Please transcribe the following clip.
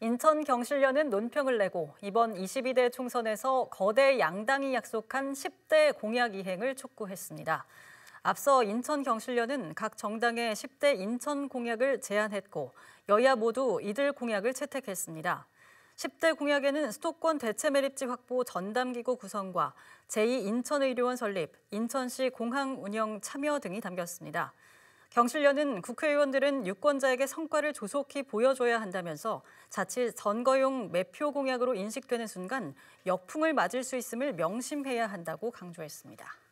인천 경실련은 논평을 내고 이번 22대 총선에서 거대 양당이 약속한 10대 공약 이행을 촉구했습니다. 앞서 인천 경실련은 각 정당의 10대 인천 공약을 제안했고 여야 모두 이들 공약을 채택했습니다. 10대 공약에는 수도권 대체 매립지 확보 전담기구 구성과 제2인천의료원 설립, 인천시 공항 운영 참여 등이 담겼습니다. 경실련은 국회의원들은 유권자에게 성과를 조속히 보여줘야 한다면서 자칫 선거용 매표 공약으로 인식되는 순간 역풍을 맞을 수 있음을 명심해야 한다고 강조했습니다.